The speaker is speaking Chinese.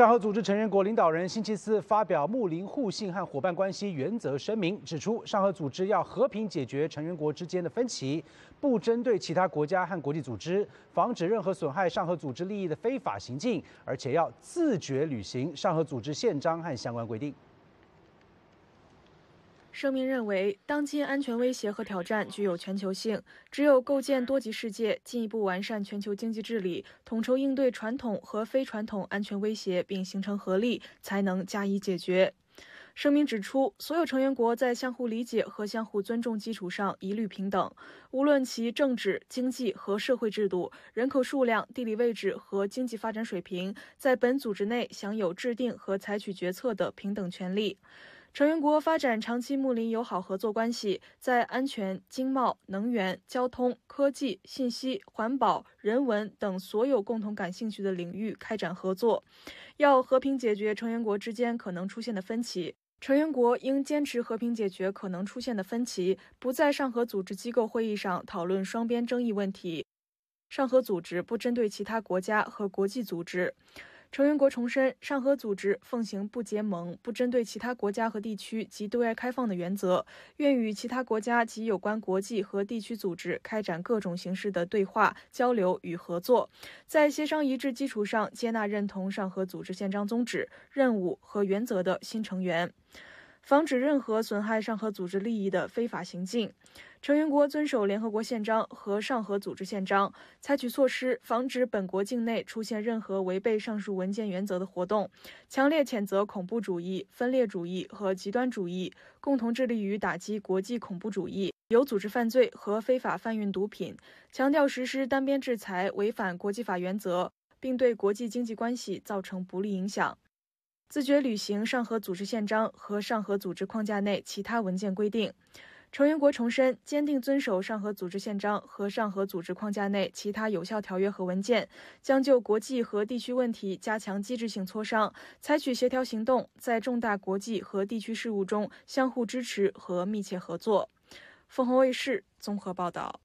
上合组织成员国领导人星期四发表睦邻互信和伙伴关系原则声明，指出上合组织要和平解决成员国之间的分歧，不针对其他国家和国际组织，防止任何损害上合组织利益的非法行径，而且要自觉履行上合组织宪章和相关规定。声明认为，当今安全威胁和挑战具有全球性，只有构建多极世界，进一步完善全球经济治理，统筹应对传统和非传统安全威胁，并形成合力，才能加以解决。声明指出，所有成员国在相互理解和相互尊重基础上一律平等，无论其政治、经济和社会制度、人口数量、地理位置和经济发展水平，在本组织内享有制定和采取决策的平等权利。成员国发展长期睦邻友好合作关系，在安全、经贸、能源、交通、科技、信息、环保、人文等所有共同感兴趣的领域开展合作。要和平解决成员国之间可能出现的分歧。成员国应坚持和平解决可能出现的分歧，不在上合组织机构会议上讨论双边争议问题。上合组织不针对其他国家和国际组织。成员国重申，上合组织奉行不结盟、不针对其他国家和地区及对外开放的原则，愿与其他国家及有关国际和地区组织开展各种形式的对话、交流与合作，在协商一致基础上接纳认同上合组织宪章宗旨、任务和原则的新成员。防止任何损害上合组织利益的非法行径。成员国遵守联合国宪章和上合组织宪章，采取措施防止本国境内出现任何违背上述文件原则的活动。强烈谴责恐怖主义、分裂主义和极端主义，共同致力于打击国际恐怖主义、有组织犯罪和非法贩运毒品。强调实施单边制裁违反国际法原则，并对国际经济关系造成不利影响。自觉履行上合组织宪章和上合组织框架内其他文件规定，成员国重申坚定遵守上合组织宪章和上合组织框架内其他有效条约和文件，将就国际和地区问题加强机制性磋商，采取协调行动，在重大国际和地区事务中相互支持和密切合作。凤凰卫视综合报道。